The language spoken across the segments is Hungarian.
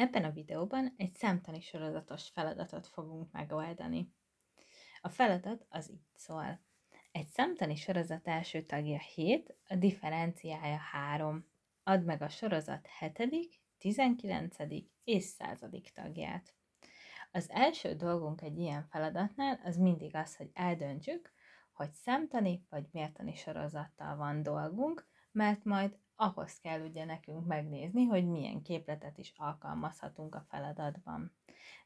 Ebben a videóban egy számtani sorozatos feladatot fogunk megoldani. A feladat az így szól. Egy számtani sorozat első tagja 7, a differenciája 3. Add meg a sorozat 7., 19. és 100. tagját. Az első dolgunk egy ilyen feladatnál az mindig az, hogy eldöntsük, hogy számtani vagy mértani sorozattal van dolgunk, mert majd ahhoz kell ugye nekünk megnézni, hogy milyen képletet is alkalmazhatunk a feladatban.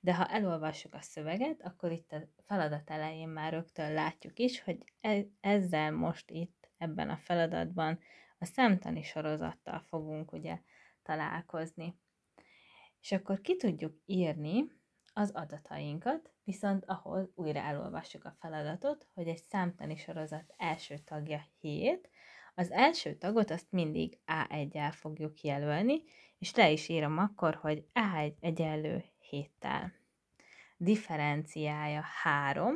De ha elolvassuk a szöveget, akkor itt a feladat elején már rögtön látjuk is, hogy e, ezzel most itt ebben a feladatban a számtani sorozattal fogunk ugye találkozni. És akkor ki tudjuk írni az adatainkat, viszont ahhoz újra elolvassuk a feladatot, hogy egy számtani sorozat első tagja 7, az első tagot azt mindig A1-el fogjuk jelölni, és le is írom akkor, hogy A1 egyenlő 7-tel. Differenciája 3.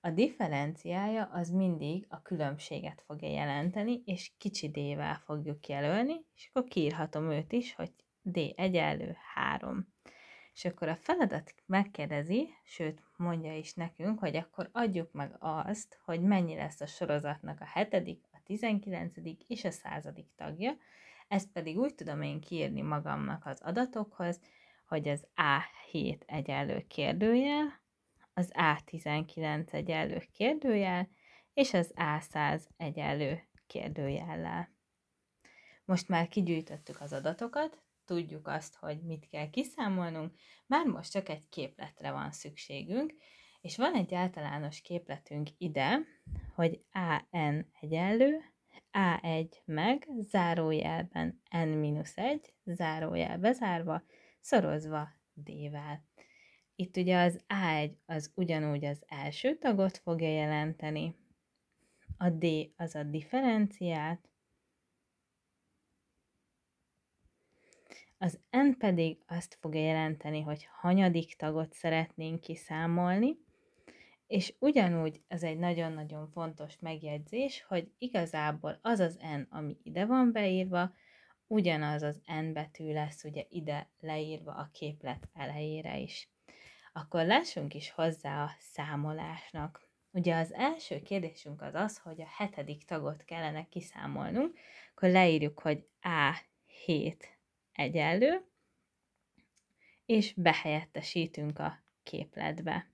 A differenciája az mindig a különbséget fogja jelenteni, és kicsi D-vel fogjuk jelölni, és akkor kiírhatom őt is, hogy D egyenlő 3. És akkor a feladat megkérdezi, sőt mondja is nekünk, hogy akkor adjuk meg azt, hogy mennyi lesz a sorozatnak a hetedik, 19. és a 100. tagja, ezt pedig úgy tudom én kiírni magamnak az adatokhoz, hogy az A7 egyenlő kérdőjel, az A19 egyenlő kérdőjel, és az A100 egyenlő kérdőjellel. Most már kigyűjtöttük az adatokat, tudjuk azt, hogy mit kell kiszámolnunk, már most csak egy képletre van szükségünk, és van egy általános képletünk ide, hogy AN egyenlő, A1 meg, zárójelben N-1, zárójel bezárva, szorozva D-vel. Itt ugye az A1 az ugyanúgy az első tagot fogja jelenteni, a D az a differenciát, az N pedig azt fogja jelenteni, hogy hanyadik tagot szeretnénk kiszámolni, és ugyanúgy ez egy nagyon-nagyon fontos megjegyzés, hogy igazából az az N, ami ide van beírva, ugyanaz az N betű lesz ugye ide leírva a képlet elejére is. Akkor lássunk is hozzá a számolásnak. Ugye az első kérdésünk az az, hogy a hetedik tagot kellene kiszámolnunk, akkor leírjuk, hogy A7 egyenlő, és behelyettesítünk a képletbe.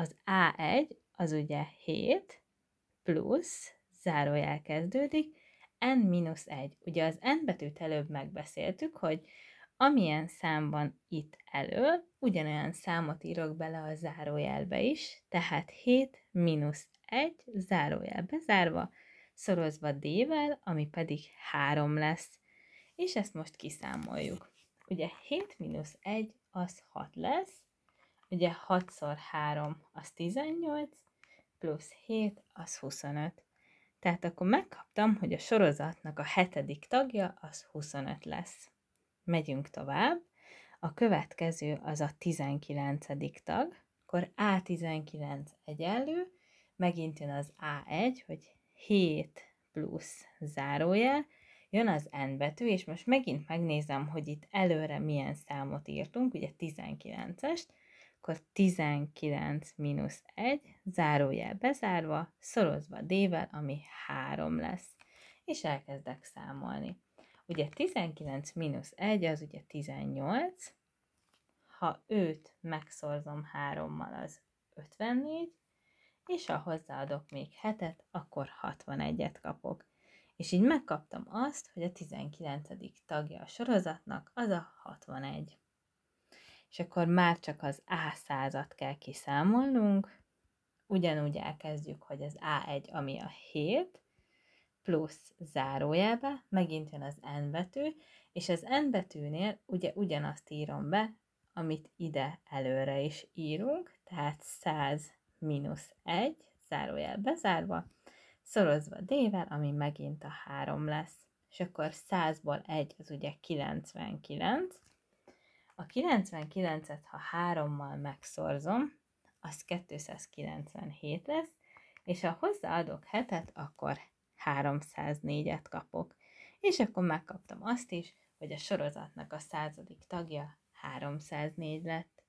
Az A1 az ugye 7 plusz, zárójel kezdődik, n-1. Ugye az n betűt előbb megbeszéltük, hogy amilyen szám van itt elő, ugyanolyan számot írok bele a zárójelbe is, tehát 7 mínusz 1 zárójel bezárva, szorozva d-vel, ami pedig 3 lesz. És ezt most kiszámoljuk. Ugye 7 mínusz 1 az 6 lesz, Ugye 6x3 az 18, plusz 7 az 25. Tehát akkor megkaptam, hogy a sorozatnak a hetedik tagja az 25 lesz. Megyünk tovább. A következő az a 19. tag, akkor A19 egyenlő, megint jön az A1, hogy 7 plusz zárójel, jön az N betű, és most megint megnézem, hogy itt előre milyen számot írtunk, ugye 19-est, akkor 19 mínusz 1, zárójel bezárva, szorozva D-vel, ami 3 lesz. És elkezdek számolni. Ugye 19 mínusz 1 az ugye 18, ha őt megszorzom 3-mal az 54, és ha hozzáadok még 7-et, akkor 61-et kapok. És így megkaptam azt, hogy a 19. tagja a sorozatnak az a 61 és akkor már csak az a százat kell kiszámolnunk, ugyanúgy elkezdjük, hogy az A1, ami a 7, plusz zárójelbe, megint jön az N betű, és az N betűnél ugye ugyanazt írom be, amit ide előre is írunk, tehát 100 mínusz 1, zárójel bezárva, szorozva D-vel, ami megint a 3 lesz. És akkor 100-ból 1 az ugye 99, a 99-et, ha 3-mal megszorzom, az 297 lesz, és ha hozzáadok hetet, akkor 304-et kapok. És akkor megkaptam azt is, hogy a sorozatnak a századik tagja 304 lett.